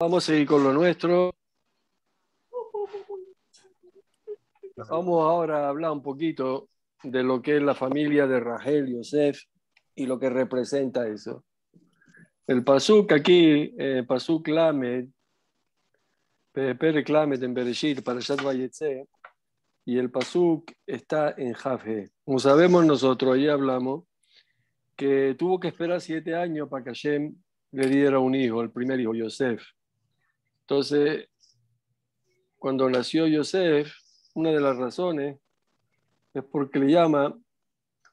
Vamos a seguir con lo nuestro. Vamos ahora a hablar un poquito de lo que es la familia de y Yosef y lo que representa eso. El Pasuk aquí, eh, Pasuk Lamed, Pere Lamed en Bereshit, Parashat Vayetze, y el Pasuk está en Jafé. Como sabemos nosotros, ahí hablamos, que tuvo que esperar siete años para que Hashem le diera un hijo, el primer hijo, Yosef. Entonces, cuando nació Joseph una de las razones es porque le llama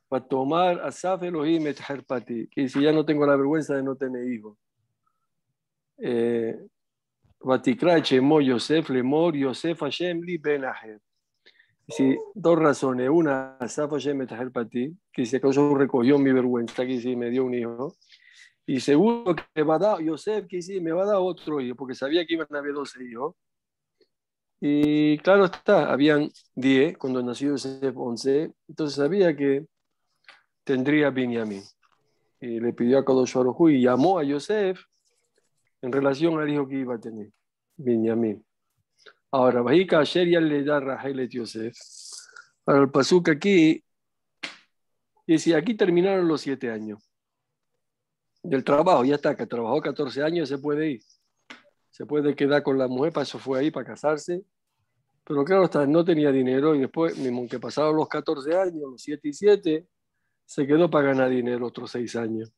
para tomar Asaf Elohim et Herpati, que si ya no tengo la vergüenza de no tener hijo Eh, Mo Yosef Lemor Yosef Hashem Li Benaher. Sí, dos razones. Una, Asaf Hashem et pati que si acaso recogió mi vergüenza, que si me dio un hijo. Y seguro que me va a dar, Yosef, que sí, me va a dar otro hijo, porque sabía que iban a haber 12 hijos. Y claro está, habían 10 cuando nació Yosef 11, entonces sabía que tendría Benjamín. Y le pidió a Kadosh y llamó a Yosef en relación al hijo que iba a tener, Benjamín. Ahora, Bajica ayer ya le da Rahel a Yosef. Para el Pazuca aquí, Y dice, aquí terminaron los siete años del trabajo, ya está, que trabajó 14 años, se puede ir. Se puede quedar con la mujer, para eso fue ahí, para casarse. Pero claro, no tenía dinero y después, mismo que pasaron los 14 años, los 7 y 7, se quedó para ganar dinero otros 6 años.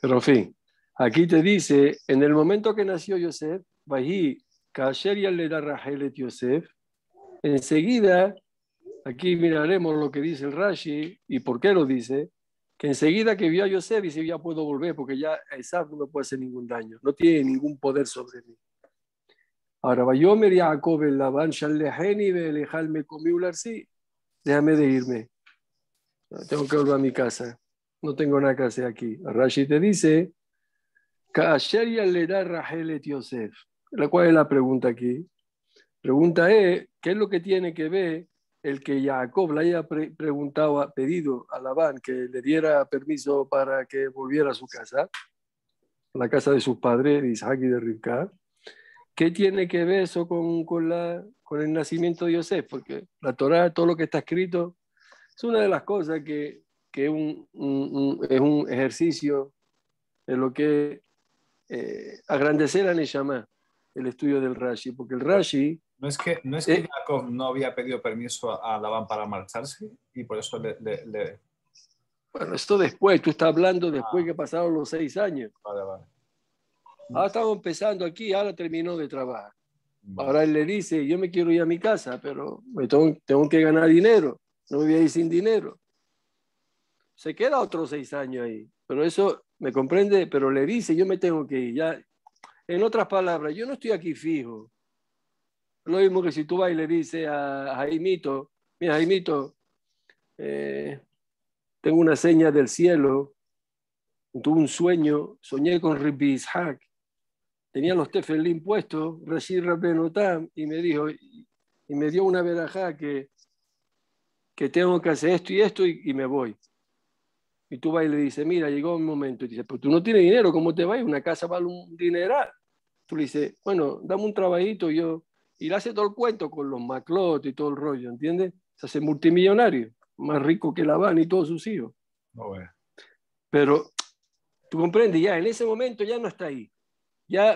Pero en fin, aquí te dice, en el momento que nació Yosef, Bají, Kasher le Rajelet Yosef, enseguida, aquí miraremos lo que dice el Rashi y por qué lo dice, que enseguida que vio a Yosef dice, ya puedo volver porque ya Isaac no puede hacer ningún daño, no tiene ningún poder sobre mí. Ahora, a Jacob el Labán, Shaleheni, me comí un sí, déjame de irme. Ah, tengo que volver a mi casa. No tengo nada que hacer aquí. Rashi te dice, le da Yosef. ¿Cuál es la pregunta aquí? Pregunta es, ¿qué es lo que tiene que ver el que Jacob le haya preguntado, pedido a Labán que le diera permiso para que volviera a su casa, la casa de sus padres, de Isaac y de Rivka, ¿qué tiene que ver eso con, con, la, con el nacimiento de José? Porque la Torá, todo lo que está escrito, es una de las cosas que, un, es un ejercicio en lo que eh, agrandecer a Neshama, el estudio del Rashi, porque el Rashi ¿No es que, no eh. Jacob no había pedido permiso a Labán para marcharse y por eso le... Bueno, esto después, tú estás hablando ah. después que pasaron los seis años. Vale, vale. Ahora estamos empezando aquí, ahora terminó de trabajar. Ahora él le dice, yo me quiero ir a mi casa, pero tengo, que ganar dinero, no me voy a ir sin dinero. Se queda otros seis años ahí, pero eso me comprende, pero le dice, yo me tengo que ir. En otras palabras, yo no estoy aquí fijo lo mismo que si tú vas y le dices a Jaimito, mira Jaimito, eh, tengo una seña del cielo, tuve un sueño, soñé con ribis hak tenía los tefelín puestos, Rashid Rabbenotam, y me dijo, y me dio una verajá que, que tengo que hacer esto y esto y, me voy. Y tú vas y le dices, mira, llegó un momento. Y dice, pues tú no tienes dinero, ¿cómo te vas? Una casa vale un dineral. Tú le dices, bueno, dame un trabajito, yo y le hace todo el cuento con los Maclot y todo el rollo, ¿entiendes? Se hace multimillonario, más rico que La y todos sus hijos. No, Pero tú comprendes, ya en ese momento ya no está ahí. Ya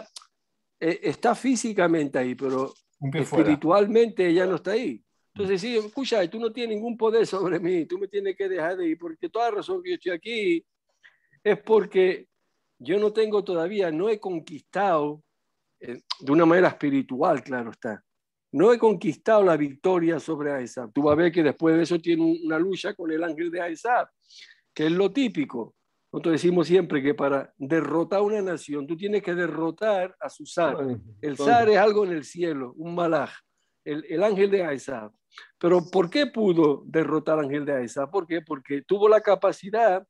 eh, está físicamente ahí, pero espiritualmente ya no está ahí. Mm. Entonces, sí, escucha, tú no tienes ningún poder sobre mí, tú me tienes que dejar de ir, porque toda razón que yo estoy aquí es porque yo no tengo todavía, no he conquistado eh, de una manera espiritual, claro está. No he conquistado la victoria sobre Aesab. Tú vas a ver que después de eso tiene una lucha con el ángel de Aesab, que es lo típico. Nosotros decimos siempre que para derrotar a una nación, tú tienes que derrotar a su zar. El zar es algo en el cielo, un malaj, el, ángel de Aesab. Pero ¿por qué pudo derrotar al ángel de Aesab? ¿Por qué? Porque tuvo la capacidad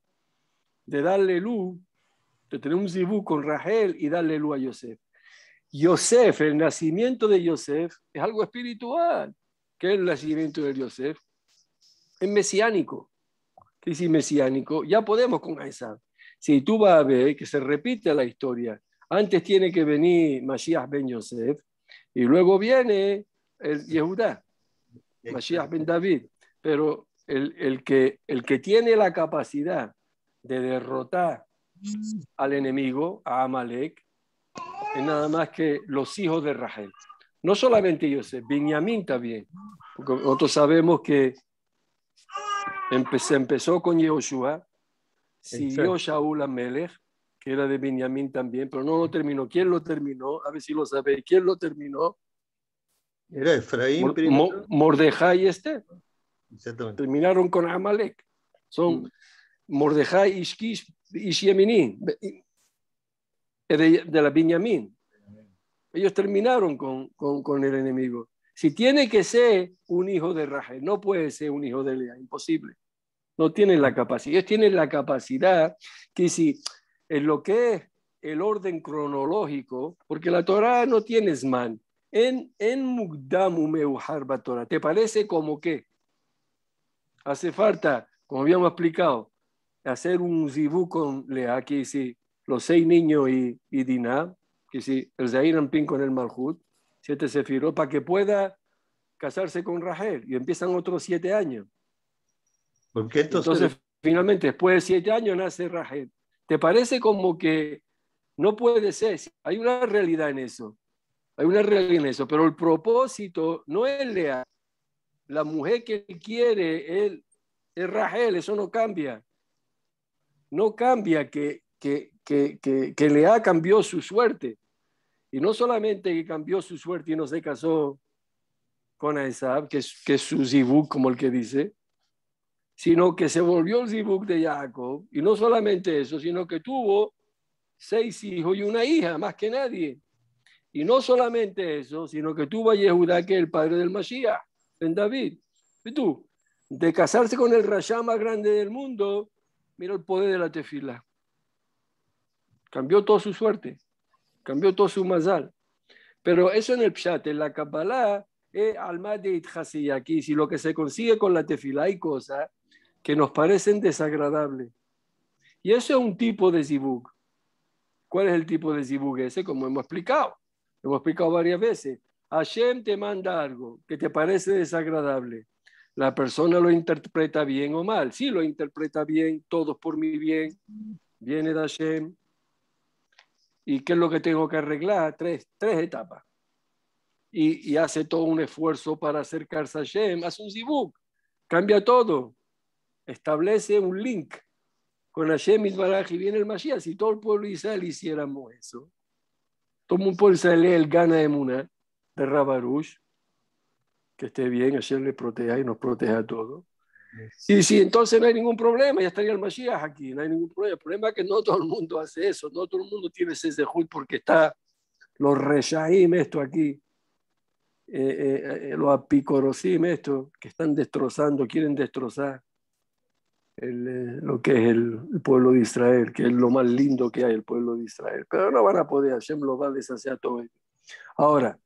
de darle luz, de tener un zibú con Rahel y darle luz a Yosef. Yosef, el nacimiento de Yosef, es algo espiritual. que el nacimiento de Yosef? Es mesiánico. ¿Qué dice mesiánico? Ya podemos con esa. Si tú vas a ver que se repite la historia, antes tiene que venir Mashiach ben Yosef y luego viene el Yehudá, Mashiach ben David. Pero que, el que tiene la capacidad de derrotar al enemigo, a Amalek, es nada más que los hijos de Rahel. No solamente Yosef, Benjamín también. Porque nosotros sabemos que empe se empezó con Yehoshua, siguió Shaul Amelech, que era de Benjamín también, pero no lo terminó. ¿Quién lo terminó? A ver si lo sabéis. ¿Quién lo terminó? Era Efraín. Mor Mordejai y este Terminaron con Amalek. Son mm. y Shemini de la Binyamin. Ellos terminaron con, el enemigo. Si tiene que ser un hijo de Raje, no puede ser un hijo de Lea, imposible. No tienen la capacidad. Ellos tienen la capacidad que si en lo que es el orden cronológico, porque la Torah no tiene man. En, en Mugdamu Torah, ¿te parece como que hace falta, como habíamos explicado, hacer un zibú con Lea, que si los seis niños y, y Diná, que si el Zahir Ampin con el Malhut, siete Sefirot, para que pueda casarse con Rahel y empiezan otros siete años. entonces... finalmente después de siete años nace Rahel. ¿Te parece como que no puede ser? Hay una realidad en eso. Hay una realidad en eso, pero el propósito no es Lea. La mujer que quiere es, es Rahel, eso no cambia. No cambia que, que, que, que, que le ha cambiado su suerte. Y no solamente que cambió su suerte y no se casó con Isaac, que, que es su zibuk, como el que dice, sino que se volvió el zibuk de Jacob. Y no solamente eso, sino que tuvo seis hijos y una hija, más que nadie. Y no solamente eso, sino que tuvo a Yehudá, que es el padre del Mashiach, en David. Y tú, de casarse con el raya más grande del mundo, mira el poder de la tefila. Cambió toda su suerte, cambió todo su mazal. Pero eso en el Pshat, en la Kabbalah, es eh, alma de y Aquí, si lo que se consigue con la tefila hay cosas que nos parecen desagradables. Y eso es un tipo de zibug. ¿Cuál es el tipo de zibug ese? Como hemos explicado, hemos explicado varias veces. Hashem te manda algo que te parece desagradable. La persona lo interpreta bien o mal. Si lo interpreta bien, todos por mi bien, viene de Hashem. ¿Y qué es lo que tengo que arreglar? Tres, tres etapas. Y, hace todo un esfuerzo para acercarse a Shem, hace un zibuk, cambia todo, establece un link con Hashem Isbaraj y viene el Mashiach. Si todo el pueblo de Israel hiciéramos eso, todo el pueblo de Israel el Gana de Muna de Rabarush, que esté bien, Hashem le proteja y nos proteja a todos. Y si entonces no hay ningún problema, ya estaría el Mashiach aquí, no hay ningún problema. El problema es que no todo el mundo hace eso, no todo el mundo tiene ese juicio porque está los Reshaim, esto aquí, eh, eh, eh los Apicorosim, esto, que están destrozando, quieren destrozar eh, lo que es el, pueblo de Israel, que es lo más lindo que hay, el pueblo de Israel. Pero no van a poder, Hashem lo va a deshacer a todo Ahora,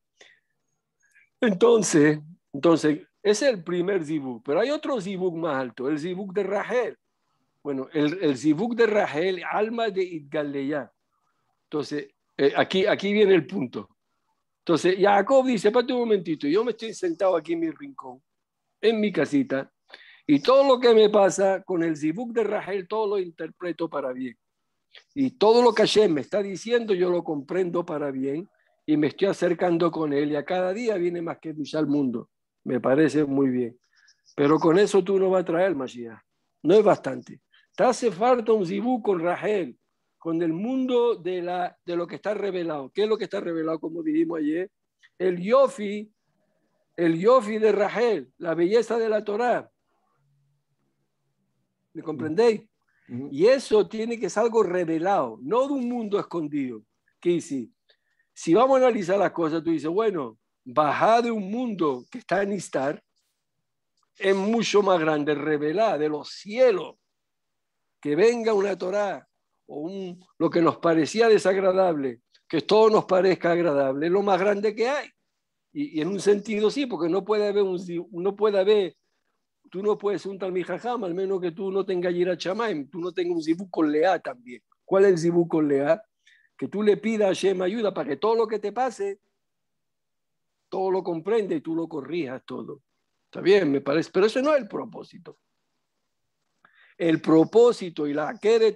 entonces, entonces, es el primer Zibuk. pero hay otro Zibuk más alto, el Zibuk de Rahel. Bueno, el, Zibuk de Rahel, alma de Itgaleya. Entonces, eh, aquí, aquí viene el punto. Entonces, Jacob dice, espérate un momentito, yo me estoy sentado aquí en mi rincón, en mi casita, y todo lo que me pasa con el zibuk de Rahel, todo lo interpreto para bien. Y todo lo que Hashem me está diciendo, yo lo comprendo para bien y me estoy acercando con él. Y a cada día viene más que ducha al mundo. Me parece muy bien. Pero con eso tú no vas a traer Mashiach. No es bastante. Te hace falta un zibú con Rahel, con el mundo de, la, de lo que está revelado. ¿Qué es lo que está revelado, como dijimos ayer? El Yofi, el Yofi de Rahel, la belleza de la Torá. ¿Me comprendéis? Y eso tiene que ser algo revelado, no de un mundo escondido. ¿Qué hice? Si vamos a analizar las cosas, tú dices, bueno, bajá de un mundo que está en estar es mucho más grande, revelar de los cielos, que venga una Torá o un, lo que nos parecía desagradable, que todo nos parezca agradable, es lo más grande que hay. Y, en un sentido sí, porque no puede haber, un, no puede haber tú no puedes ser un Mijajam al menos que tú no tengas Yirachamayim tú no tengas un Zibú con también. ¿Cuál es el Zibú con Que tú le pidas a Shem ayuda para que todo lo que te pase todo lo comprende y tú lo corrijas todo. Está bien, me parece, pero ese no es el propósito. El propósito y la que de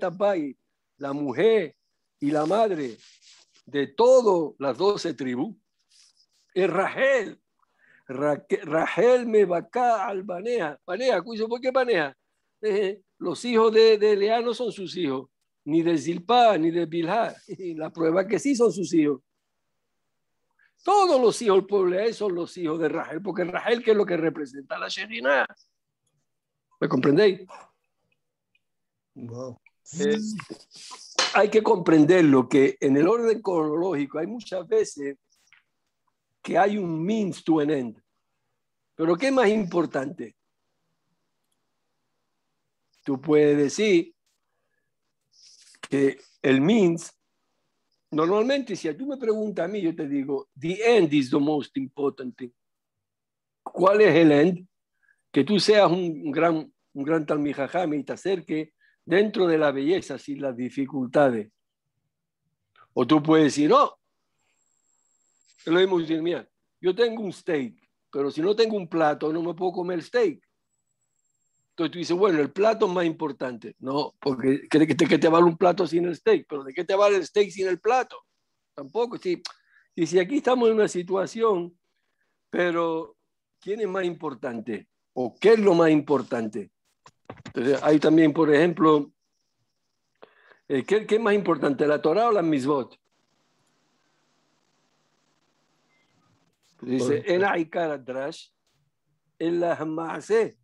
la mujer y la madre de todas las doce tribus, es Rachel. Rachel me acá al banea. Banea, ¿por qué banea? Eh, los hijos de, de Lea no son sus hijos, ni de Zilpa, ni de Bilhar. La prueba que sí son sus hijos. Todos los hijos del pueblo son los hijos de Rahel, porque Rahel, que es lo que representa a la Sherina. ¿Me comprendéis? Wow. Eh, hay que comprender que en el orden cronológico hay muchas veces que hay un means to an end. Pero ¿qué más importante? Tú puedes decir que el means Normalmente, si tú me preguntas a mí, yo te digo, the end is the most important thing. ¿Cuál es el end? Que tú seas un gran, un gran talmijajame y te acerques dentro de la belleza, sin las dificultades. O tú puedes decir, no, oh, lo hemos decir mira, yo tengo un steak, pero si no tengo un plato, no me puedo comer el steak. Entonces tú dices, bueno, el plato es más importante, ¿no? Porque ¿qué, que te, vale un plato sin el steak? Pero ¿de qué te vale el steak sin el plato? Tampoco. Sí. Y si aquí estamos en una situación, pero ¿quién es más importante? ¿O qué es lo más importante? Entonces, hay también, por ejemplo, eh, ¿qué, ¿qué, es más importante, la Torah o la Misbot? Dice, el en la Hamase.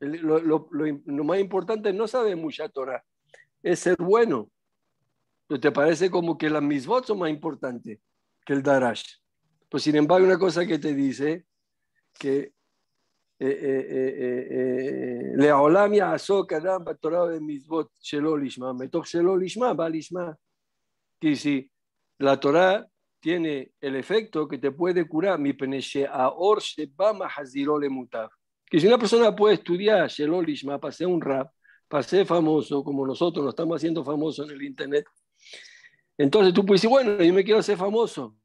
Lo, lo, lo, lo más importante no saber mucha Torah, es ser bueno. ¿No te parece como que las misbots son más importantes que el darash? Pues sin embargo, una cosa que te dice que eh, eh, eh, shelo lishma shelo si la Torah tiene el efecto que te puede curar, que si una persona puede estudiar Shelol para pasé un rap, ser famoso, como nosotros nos estamos haciendo famosos en el Internet, entonces tú puedes decir, bueno, yo me quiero hacer famoso.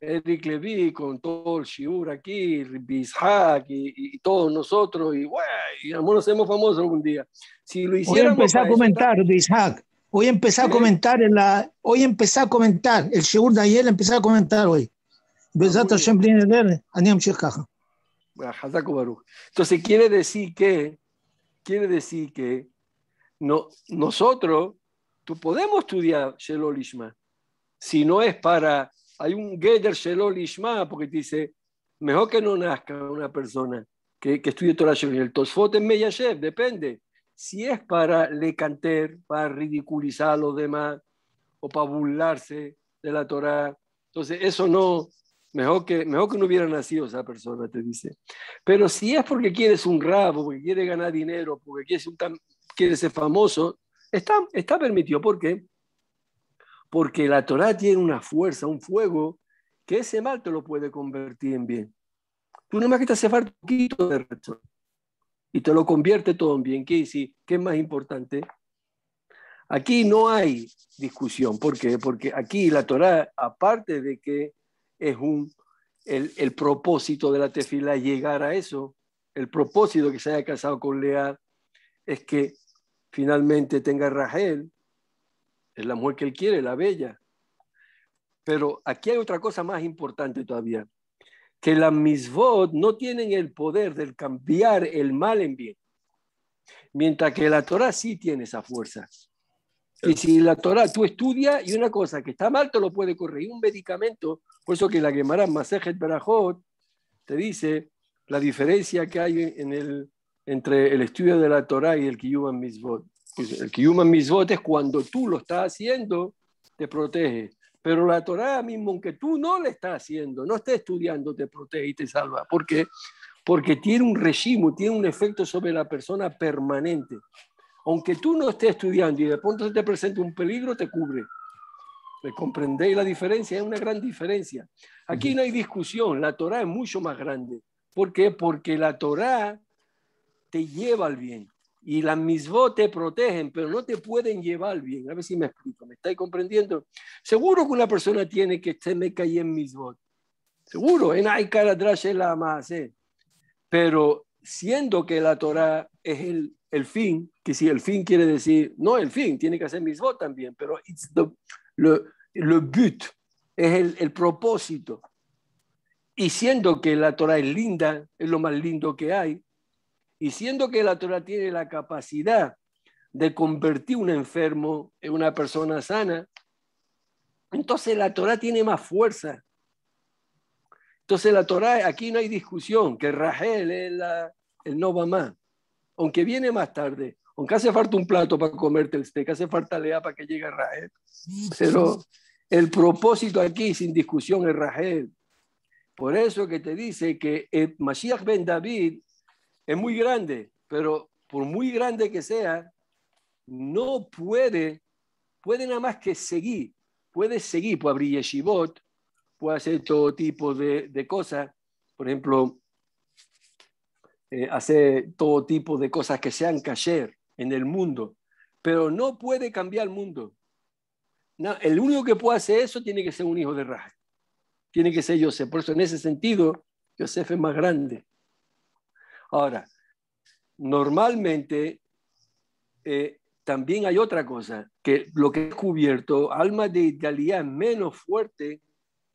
Eric Levy con todo el Shiur aquí, Bishak y, todos nosotros, y bueno, y a nos hacemos famosos algún día. Si lo Hoy empecé a comentar, Bishak. Hoy empecé a comentar en la. Hoy empecé a comentar. El Shiur de ayer empecé a comentar hoy. Ah, Bezat Hashem Blineder, Aniam Shirkaja. Entonces quiere decir que, quiere decir que no, nosotros, tú podemos estudiar Shelol si no es para, hay un Geder Shelol porque dice, mejor que no nazca una persona que, que estudie Torah Shelol, el Tosfot en Meyashev, depende, si es para le canter, para ridiculizar a los demás o para burlarse de la Torah, entonces eso no, Mejor que, mejor que no hubiera nacido esa persona, te dice. Pero si es porque quieres un rabo, porque quieres ganar dinero, porque quieres, ser famoso, está, está permitido. ¿Por qué? Porque la Torah tiene una fuerza, un fuego, que ese mal te lo puede convertir en bien. Tú nomás que te hace falta un poquito de reto y te lo convierte todo en bien. ¿Qué, sí? ¿Qué es más importante? Aquí no hay discusión. ¿Por qué? Porque aquí la Torah, aparte de que es un, el, propósito de la tefila llegar a eso. El propósito que se haya casado con Leah es que finalmente tenga Rachel, es la mujer que él quiere, la bella. Pero aquí hay otra cosa más importante todavía, que las misvot no tienen el poder de cambiar el mal en bien, mientras que la Torah sí tiene esa fuerza. Y si la Torah tú estudias y una cosa que está mal te lo puede corregir, un medicamento, por eso que la Gemara Masejet Barajot te dice la diferencia que hay en el, entre el estudio de la Torah y el Kiyuman Mitzvot. Pues, el Kiyuman Mitzvot es cuando tú lo estás haciendo, te protege. Pero la Torah mismo, aunque tú no la estás haciendo, no estés estudiando, te protege y te salva. ¿Por qué? Porque tiene un régimen, tiene un efecto sobre la persona permanente. Aunque tú no estés estudiando y de pronto se te presente un peligro, te cubre. ¿Me eh, comprendéis la diferencia? Es una gran diferencia. Aquí no hay discusión, la Torah es mucho más grande. ¿Por qué? Porque la Torah te lleva al bien y las misvot te protegen, pero no te pueden llevar al bien. A ver si me explico, ¿me estáis comprendiendo? Seguro que una persona tiene que estar me caí en misvot. Seguro, en Aikar atrás la más. Pero siendo que la Torah es el el fin, que si el fin quiere decir, no el fin, tiene que hacer mismo también, pero it's the, but, es el, propósito. Y siendo que la Torah es linda, es lo más lindo que hay, y siendo que la Torah tiene la capacidad de convertir un enfermo en una persona sana, entonces la Torah tiene más fuerza. Entonces la Torah, aquí no hay discusión, que Rahel es el no va más aunque viene más tarde, aunque hace falta un plato para comerte el steak, hace falta lea para que llegue Rahel. Pero el propósito aquí, sin discusión, es Rahel. Por eso que te dice que el Mashiach ben David es muy grande, pero por muy grande que sea, no puede, puede nada más que seguir, puede seguir, puede abrir yeshivot, puede hacer todo tipo de, de cosas. Por ejemplo, eh, hacer todo tipo de cosas que sean cayer en el mundo, pero no puede cambiar el mundo. el único que puede hacer eso tiene que ser un hijo de Raja. Tiene que ser Yosef. Por eso en ese sentido, Joseph es más grande. Ahora, normalmente eh, también hay otra cosa, que lo que he descubierto, alma de Italia es menos fuerte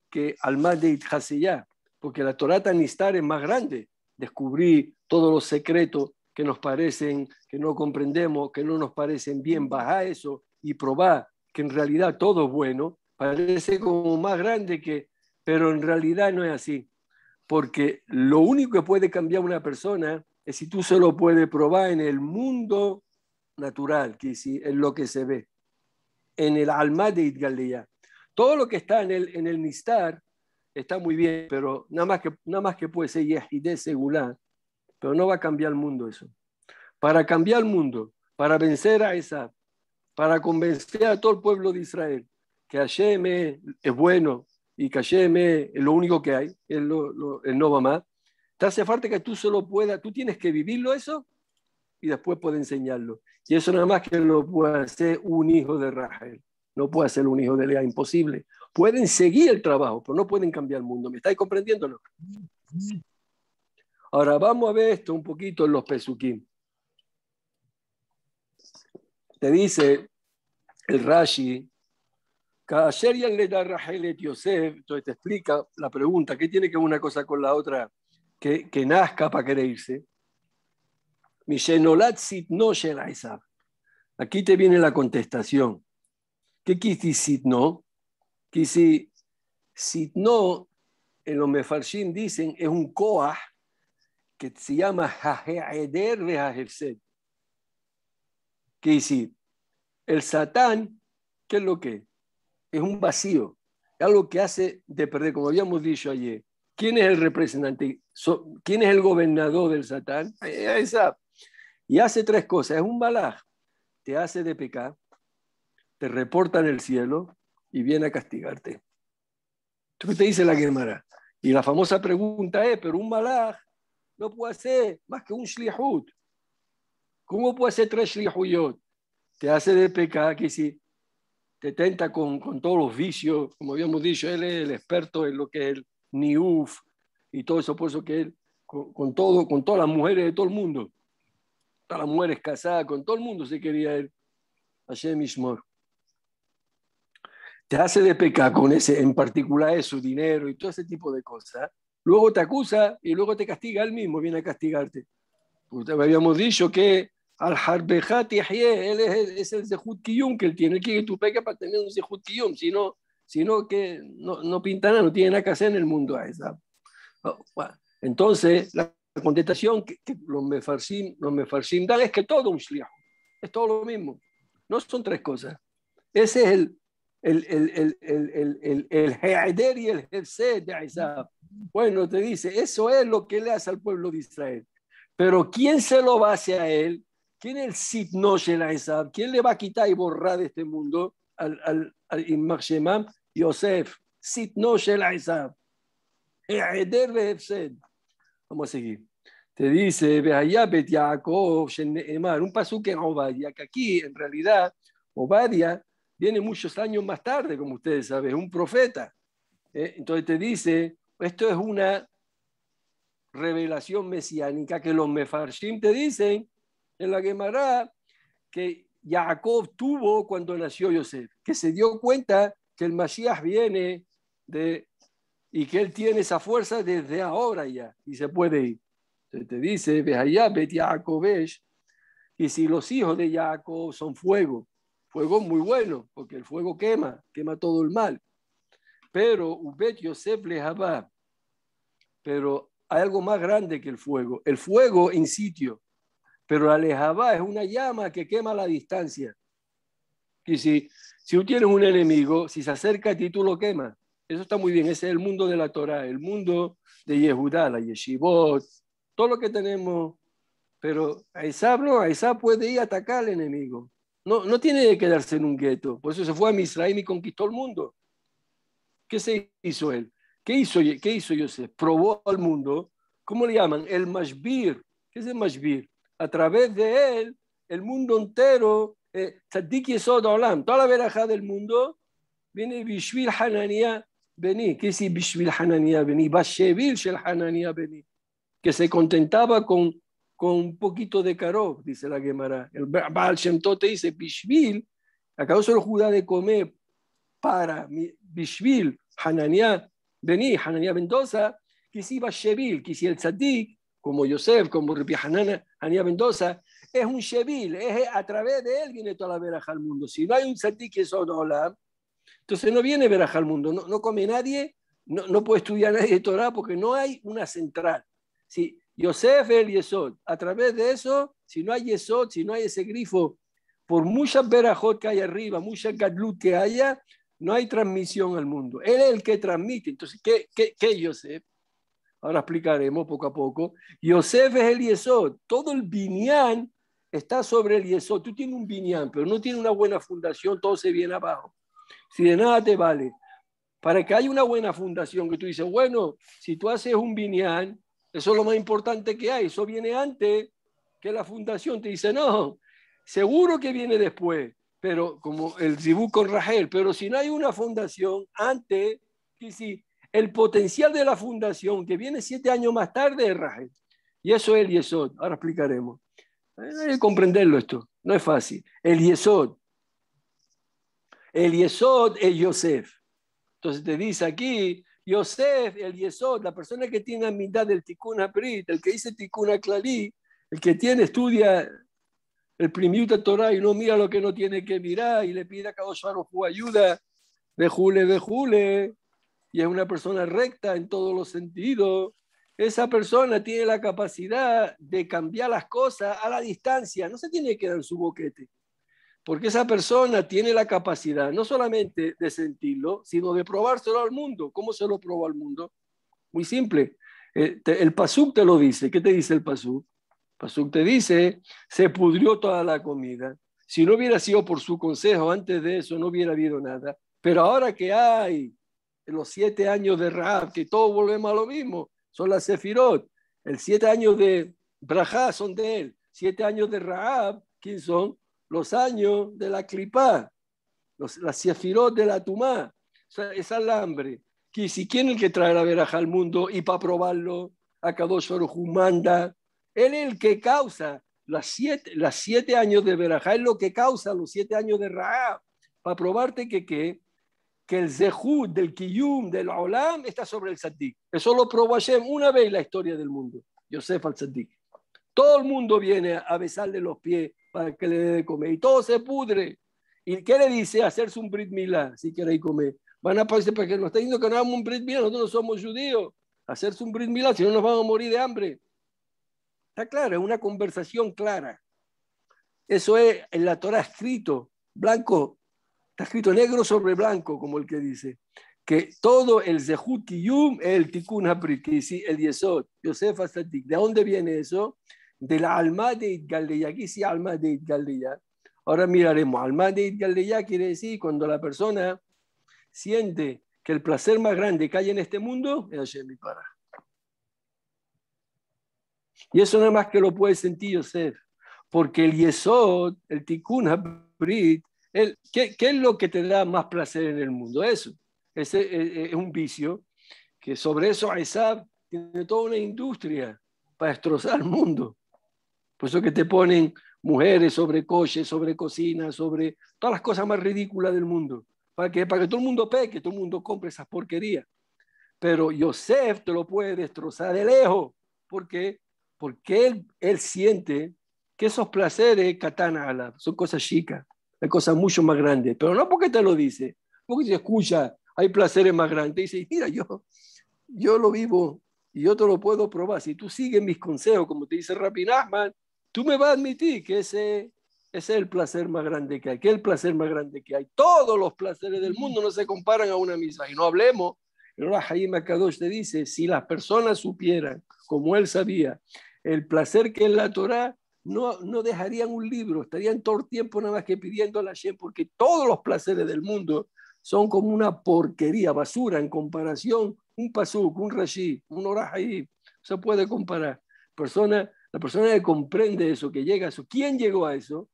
que alma de Hasidá, porque la Torah Tanistar es más grande descubrir todos los secretos que nos parecen, que no comprendemos, que no nos parecen bien, bajar eso y probar que en realidad todo es bueno, parece como más grande que, pero en realidad no es así, porque lo único que puede cambiar una persona es si tú se lo puedes probar en el mundo natural, que sí en lo que se ve, en el alma de Idgaldía. Todo lo que está en el, en el Nistar está muy bien, pero nada más que, nada más que puede ser Yahide Segulá, pero no va a cambiar el mundo eso. Para cambiar el mundo, para vencer a esa, para convencer a todo el pueblo de Israel que Hashem es bueno y que Hashem es lo único que hay, es lo, el no va más, te hace falta que tú solo puedas, tú tienes que vivirlo eso y después puedes enseñarlo. Y eso nada más que lo puede hacer un hijo de Rahel, no puede ser un hijo de Lea, imposible. Pueden seguir el trabajo, pero no pueden cambiar el mundo. ¿Me estáis no? Ahora vamos a ver esto un poquito en los pesuquín. Te dice el Rashi, le da Yosef, entonces te explica la pregunta, ¿qué tiene que una cosa con la otra? Que, que nazca para querer Aquí te viene la contestación. ¿Qué quisiste no? que si, si no, en los mefarshim dicen, es un koah que se llama Jaheder de Que si el satán, ¿qué es lo que es? un vacío, Es algo que hace de perder, como habíamos dicho ayer. ¿Quién es el representante? ¿Quién es el gobernador del satán? Eh, eh, esa. Y hace tres cosas. Es un balaj. Te hace de pecar, te reporta en el cielo y viene a castigarte. ¿Tú qué te dice la Gemara? Y la famosa pregunta es, pero un malaj no puede hacer más que un shlihut. ¿Cómo puede hacer tres shlihuyot? Te hace de pecado. que si te tenta con, con, todos los vicios, como habíamos dicho, él es el experto en lo que es el niuf y todo eso, por eso que él, con, todo, con todas las mujeres de todo el mundo, todas las mujeres casadas, con todo el mundo se quería ir a Shemishmor te hace de pecar con ese, en particular su dinero y todo ese tipo de cosas, luego te acusa y luego te castiga él mismo, viene a castigarte. Porque habíamos dicho que al Harbejati él es, el Zehut que él tiene, que ir que tu para tener un Zehut Kiyum, sino, sino que no, no pinta nada, no tiene nada que hacer en el mundo. esa oh, Entonces, la contestación que, los, mefarsim, los mefarsim dan es que todo un shliach, es todo lo mismo, no son tres cosas. Ese es el el Header y el Jefse de Isaac. Bueno, te dice, eso es lo que le hace al pueblo de Israel. Pero ¿quién se lo va a él? ¿Quién es el Sidnosh el Isaac? ¿Quién le va a quitar y borrar de este mundo al, al, al Shemam? Yosef, Sidnosh Isaac. Header de Jefse. Vamos a seguir te dice, un pasuque que ya que aquí en realidad Obadiah viene muchos años más tarde, como ustedes saben, un profeta. ¿eh? Entonces te dice, esto es una revelación mesiánica que los mefarshim te dicen en la Gemara que Jacob tuvo cuando nació Yosef, que se dio cuenta que el Masías viene de, y que él tiene esa fuerza desde ahora ya y se puede ir. Entonces te dice, ve allá, ve Jacobesh, y si los hijos de Jacob son fuego, Fuego muy bueno, porque el fuego quema, quema todo el mal. Pero Ubet Yosef Lehabá, pero hay algo más grande que el fuego. El fuego en sitio, pero alejaba es una llama que quema a la distancia. Y si, si tú tienes un enemigo, si se acerca a ti, tú lo quemas. Eso está muy bien, ese es el mundo de la Torá, el mundo de Yehudá, la Yeshivot, todo lo que tenemos. Pero Aizab no, Aizab puede ir a atacar al enemigo. No, no tiene que quedarse en un gueto. Por eso se fue a Misraim y conquistó el mundo. ¿Qué se hizo él? ¿Qué hizo, qué hizo Yosef? Probó al mundo. ¿Cómo le llaman? El Mashbir. ¿Qué es el Mashbir? A través de él, el mundo entero, eh, toda la veraja del mundo, viene Bishvil hanania Beni. ¿Qué es Bishvil hanania Beni? Bashevil Shel hanania Beni. Que se contentaba con con un poquito de caro, dice la Gemara. El Baal Shem te dice, Bishvil, acabó solo judá de comer para Bishvil, Hananiah, Bení, Hananiah Mendoza, que si Shevil, que si el Tzadik, como Yosef, como Ripi Hananiah Mendoza, es un Shevil, es a través de él viene toda la veraja al mundo. Si no hay un Tzadik que es Olam, entonces no viene veraja al mundo, no, come nadie, no, puede estudiar nadie de Torah porque no hay una central. Si Yosef el Yesod. A través de eso, si no hay Yesod, si no hay ese grifo, por mucha verajot que hay arriba, mucha gadlut que haya, no hay transmisión al mundo. Él es el que transmite. Entonces, ¿qué, qué, qué Yosef? Ahora explicaremos poco a poco. Yosef es el Yesod. Todo el binyan está sobre el Yesod. Tú tienes un binyan, pero no tiene una buena fundación, todo se viene abajo. Si de nada te vale. Para que haya una buena fundación, que tú dices, bueno, si tú haces un binyan, eso es lo más importante que hay. Eso viene antes que la fundación te dice, no, seguro que viene después, pero como el Zibú con Rajel, pero si no hay una fundación antes, y si el potencial de la fundación que viene siete años más tarde es Rahel. Y eso es el Yesod, ahora explicaremos. Hay que comprenderlo esto, no es fácil. El Yesod. El Yesod es Yosef. Entonces te dice aquí, Yosef, el Yesod, la persona que tiene amistad mitad del Tikkun Abrit, el que dice Tikkun Aklali, el que tiene, estudia el Primiuta Torah y no mira lo que no tiene que mirar y le pide a Kadosh Baruj ayuda, de de jule, y es una persona recta en todos los sentidos. Esa persona tiene la capacidad de cambiar las cosas a la distancia, no se tiene que dar su boquete. Porque esa persona tiene la capacidad no solamente de sentirlo, sino de probárselo al mundo. ¿Cómo se lo probó al mundo? Muy simple. Eh, el Pasuk te lo dice. ¿Qué te dice el Pasuk? Pasuk te dice, se pudrió toda la comida. Si no hubiera sido por su consejo, antes de eso no hubiera habido nada. Pero ahora que hay los siete años de Raab, que todos volvemos a lo mismo, son las Sefirot. El siete años de Braja son de él. Siete años de Raab, ¿quién son? los años de la clipa, la sefirot de la tumá, o es alambre. Que si el que trae la veraja al mundo y para probarlo, a Kadosh manda, él es el que causa las siete, siete años de verajá, es lo que causa los siete años de Raab, para probarte que, que, que el Zehud del Kiyum, del Olam, está sobre el Saddik. Eso lo probó Hashem una vez en la historia del mundo, Yosef al Saddik. Todo el mundo viene a besarle los pies para que le dé de comer. Y todo se pudre. ¿Y qué le dice? Hacerse un Brit Milá, si quiere a comer. Van a aparecer para que nos está diciendo que no hagamos un Brit Milá, nosotros no somos judíos. Hacerse un Brit Milá, si no nos vamos a morir de hambre. Está claro, es una conversación clara. Eso es en la Torah escrito, blanco, está escrito negro sobre blanco, como el que dice, que todo el Zehut Yum el Tikkun Habriti, el Yesod, Yosef ¿De dónde viene eso? de la alma de Itgaldeya. Aquí sí, alma de Itgaldeya. Ahora miraremos. Alma de Itgaldeya quiere decir cuando la persona siente que el placer más grande que hay en este mundo es mi para. Y eso no es más que lo puede sentir ser porque el Yesod, el Tikkun Habrit, el, ¿qué, es lo que te da más placer en el mundo? Eso. Ese e, e, es, un vicio que sobre eso Aesab tiene toda una industria para destrozar el mundo. Por eso que te ponen mujeres sobre coches, sobre cocinas, sobre todas las cosas más ridículas del mundo. ¿Para que Para que todo el mundo peque, todo el mundo compre esas porquerías. Pero Yosef te lo puede destrozar de lejos. ¿Por qué? Porque él, él siente que esos placeres, katana, son cosas chicas, hay cosas mucho más grandes. Pero no porque te lo dice, porque si escucha, hay placeres más grandes. Y dice, mira, yo, yo lo vivo y yo te lo puedo probar. Si tú sigues mis consejos, como te dice Rapinazman, tú me vas a admitir que ese, es el placer más grande que hay, que el placer más grande que hay. Todos los placeres del mundo no se comparan a una misa. Y no hablemos, el Jaime Akadosh te dice, si las personas supieran, como él sabía, el placer que es la torá, no, no dejarían un libro, estarían todo el tiempo nada más que pidiendo la Shem, porque todos los placeres del mundo son como una porquería, basura en comparación. Un pasuk, un rashi, un no se puede comparar. Personas la persona que comprende eso, que llega a eso, ¿quién llegó a eso?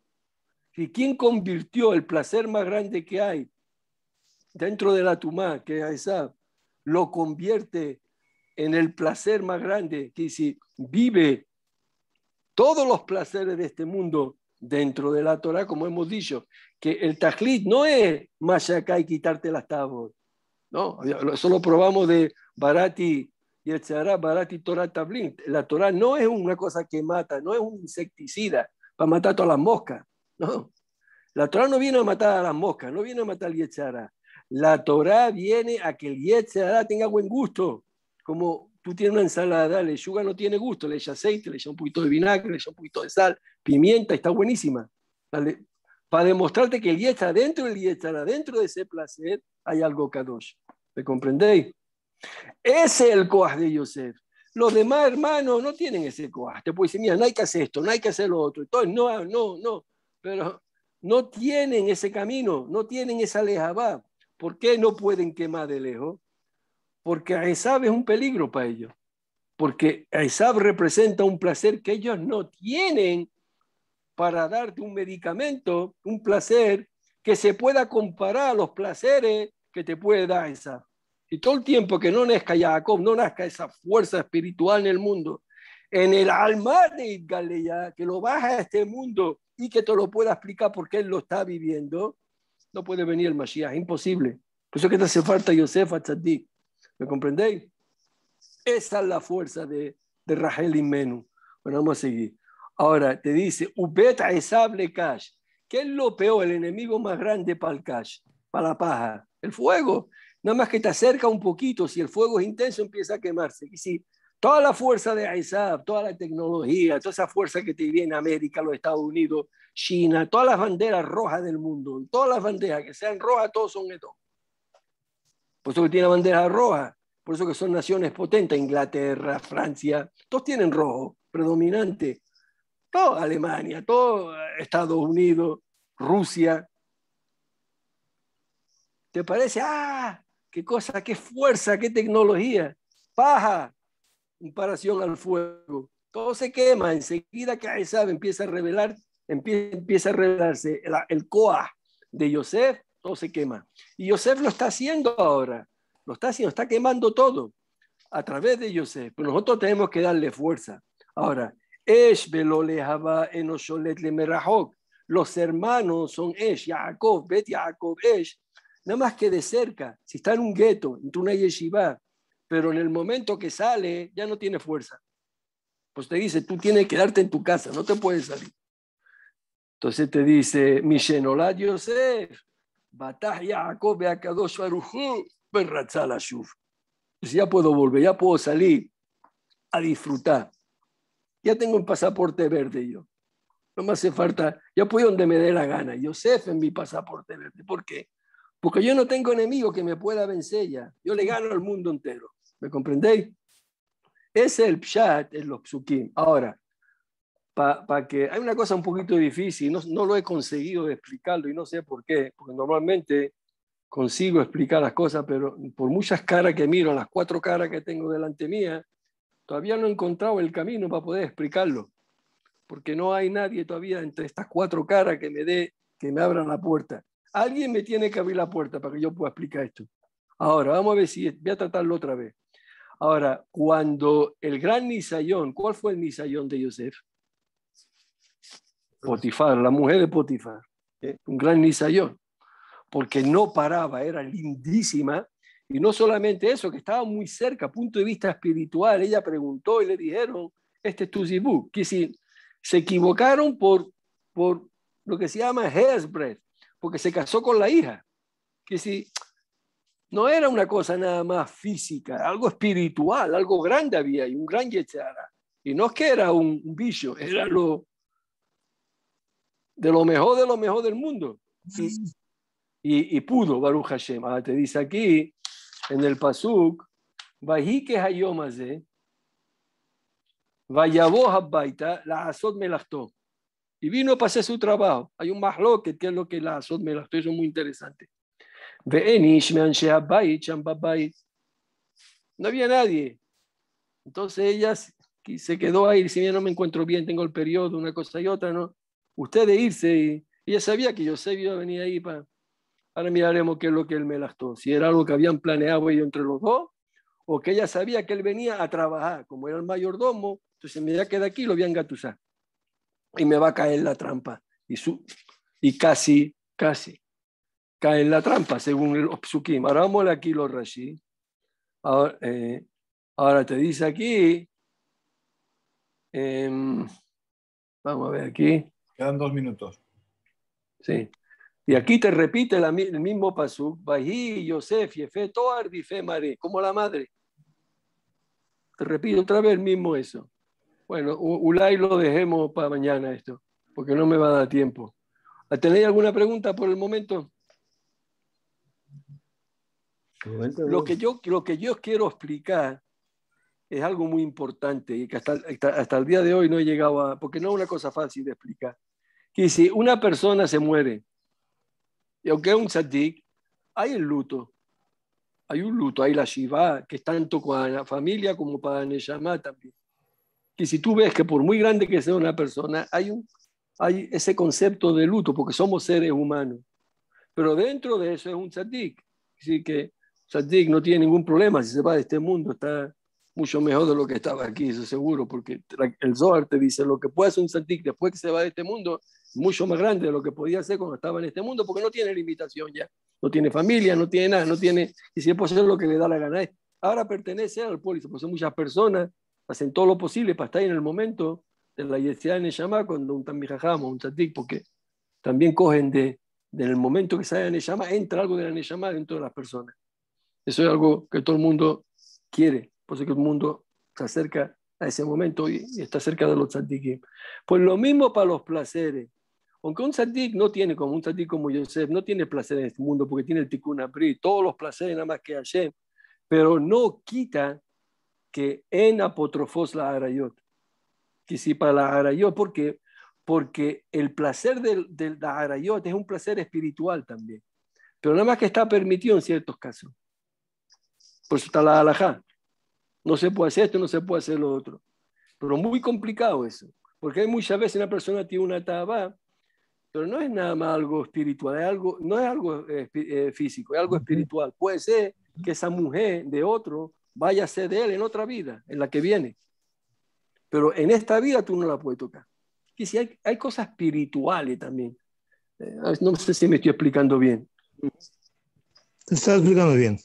¿Y quién convirtió el placer más grande que hay dentro de la tumá, que es esa, lo convierte en el placer más grande, que si vive todos los placeres de este mundo dentro de la Torah, como hemos dicho, que el tajlit no es más acá y quitarte las tablas. No, eso lo probamos de Barati y el Barati Torah Tablin. La Torah no es una cosa que mata, no es un insecticida para matar todas las moscas. No. La Torah no viene a matar a las moscas, no viene a matar al Yetzara. La Torah viene a que el Yetzara tenga buen gusto. Como tú tienes una ensalada, la lechuga no tiene gusto, le echa aceite, le echa un poquito de vinagre, le echa un poquito de sal, pimienta, está buenísima. Para demostrarte que el Yetzara, dentro del Yetzara, dentro de ese placer, hay algo Kadosh. ¿Me comprendéis? Ese es el coaj de Yosef. Los demás hermanos no tienen ese coaj. Te pueden decir, mira, no hay que hacer esto, no hay que hacer lo otro. Entonces, no, no, no. Pero no tienen ese camino, no tienen esa lejabá. ¿Por qué no pueden quemar de lejos? Porque Aesab es un peligro para ellos. Porque Aesab representa un placer que ellos no tienen para darte un medicamento, un placer que se pueda comparar a los placeres que te puede dar Aesab. Y todo el tiempo que no nazca Jacob, no nazca esa fuerza espiritual en el mundo, en el alma de Galilea, que lo baja a este mundo y que te lo pueda explicar porque él lo está viviendo, no puede venir el Mashiach, imposible. Por eso que te hace falta Yosefa Tzadik. ¿Me comprendéis? Esa es la fuerza de, de Rahel y Menú. Bueno, vamos a seguir. Ahora te dice, Ubeta esable cash. ¿Qué es lo peor, el enemigo más grande para el cash, para la paja? El fuego. Nada más que te acerca un poquito, si el fuego es intenso, empieza a quemarse. Y si toda la fuerza de ISAF, toda la tecnología, toda esa fuerza que te viene América, los Estados Unidos, China, todas las banderas rojas del mundo, todas las banderas que sean rojas, todos son esto. Por eso que tiene banderas rojas, por eso que son naciones potentes, Inglaterra, Francia, todos tienen rojo predominante. Todo Alemania, todo Estados Unidos, Rusia. ¿Te parece? Ah, qué cosa, qué fuerza, qué tecnología, paja, comparación al fuego. Todo se quema, enseguida cae sabe, empieza a revelar, empieza a revelarse el, el coa de Yosef, todo se quema. Y Yosef lo está haciendo ahora, lo está haciendo, está quemando todo a través de Yosef, pero nosotros tenemos que darle fuerza. Ahora, Los hermanos son Esh, Jacob, Bet Jacob, Esh, nada más que de cerca, si está en un gueto, en una yeshiva, pero en el momento que sale ya no tiene fuerza. Pues te dice, tú tienes que quedarte en tu casa, no te puedes salir. Entonces te dice, Mishenolat Yosef, Batah Yaakov Beakadosh Baruchu, Berratzalashuf. Ya puedo volver, ya puedo salir a disfrutar. Ya tengo un pasaporte verde yo. No me hace falta, ya puedo donde me dé la gana. Yosef en mi pasaporte verde. ¿Por qué? Porque yo no tengo enemigo que me pueda vencer ya. Yo le gano al mundo entero. ¿Me comprendéis? Ese es el pshat, lo psukim. Ahora, para que hay una cosa un poquito difícil, no, lo he conseguido explicarlo y no sé por qué, porque normalmente consigo explicar las cosas, pero por muchas caras que miro, las cuatro caras que tengo delante mía, todavía no he encontrado el camino para poder explicarlo, porque no hay nadie todavía entre estas cuatro caras que me dé, que me abran la puerta. Alguien me tiene que abrir la puerta para que yo pueda explicar esto. Ahora, vamos a ver si voy a tratarlo otra vez. Ahora, cuando el gran Nisayón, ¿cuál fue el Nisayón de Yosef? Potifar, la mujer de Potifar. Un gran Nisayón. Porque no paraba, era lindísima. Y no solamente eso, que estaba muy cerca, punto de vista espiritual. Ella preguntó y le dijeron, este es tu Que si se equivocaron por, por lo que se llama hairsbreadth, porque se casó con la hija. Que si no era una cosa nada más física, algo espiritual, algo grande había y un gran yechara. Y no es que era un, bicho, era lo de lo mejor de lo mejor del mundo. Y, pudo Baruch Hashem. Ah, te dice aquí en el Pasuk, Vajike Hayomaze, Vayavoh baita la Azot Melachto y vino para hacer su trabajo. Hay un mahloket, que es lo que la azot me las son muy interesante. No había nadie. Entonces ella se quedó ahí, si mira no me encuentro bien, tengo el periodo, una cosa y otra, ¿no? Ustedes irse y ella sabía que yo iba a ahí para... Ahora miraremos qué es lo que él me lastó. Si era algo que habían planeado ellos entre los dos, o que ella sabía que él venía a trabajar, como era el mayordomo, entonces me queda que aquí lo habían a y me va a caer la trampa. Y, su, y casi, casi, cae en la trampa, según el Opsukim. Ahora vamos aquí los Rashi. Ahora, eh, ahora, te dice aquí, em, vamos a ver aquí. Quedan dos minutos. Sí. Y aquí te repite el mismo pasuk, Bají, Yosef, Yefe, Toar, como la madre. Te repito otra vez el mismo eso. Bueno, Ulay lo dejemos para mañana esto, porque no me va a dar tiempo. ¿Tenéis alguna pregunta por el momento? Lo que, yo, lo que yo quiero explicar es algo muy importante y que hasta, hasta, el día de hoy no he llegado a, porque no es una cosa fácil de explicar. Que si una persona se muere, y aunque es un sadik, hay el luto, hay un luto, hay la shiva, que es tanto para la familia como para Neshama también que si tú ves que por muy grande que sea una persona, hay, un, hay ese concepto de luto, porque somos seres humanos. Pero dentro de eso es un tzadik. Así que tzadik no tiene ningún problema si se va de este mundo, está mucho mejor de lo que estaba aquí, eso seguro, porque el Zohar te dice lo que puede hacer un tzadik después que se va de este mundo, mucho más grande de lo que podía hacer cuando estaba en este mundo, porque no tiene limitación ya, no tiene familia, no tiene nada, no tiene, y si puede hacer lo que le da la gana, ahora pertenece al pueblo, puede son muchas personas hacen todo lo posible para estar en el momento de la identidad de Neshama cuando un tamijajam o un tzadik, porque también cogen de, del en el momento que sale la entra algo de la dentro de las personas. Eso es algo que todo el mundo quiere, por eso que el mundo se acerca a ese momento y, está cerca de los tzadikim. Pues lo mismo para los placeres. Aunque un tzadik no tiene, como un tzadik como Yosef, no tiene placer en este mundo porque tiene el tikkun abri, todos los placeres nada más que Hashem, pero no quita que en apotrofos la arayot, que sí para la arayot, ¿por Porque el placer del de la arayot es un placer espiritual también, pero nada más que está permitido en ciertos casos. Por eso está la alajá. No se puede hacer esto, no se puede hacer lo otro. Pero muy complicado eso, porque hay muchas veces una persona tiene una tabá, pero no es nada más algo espiritual, algo, no es algo eh, eh, físico, es algo espiritual. Puede ser que esa mujer de otro ser de él en otra vida, en la que viene. Pero en esta vida tú no la puedes tocar. Y si hay, hay cosas espirituales también. Eh, no sé si me estoy explicando bien. Te estás explicando bien.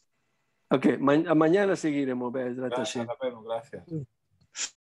Ok, mañana seguiremos. Gracias. gracias.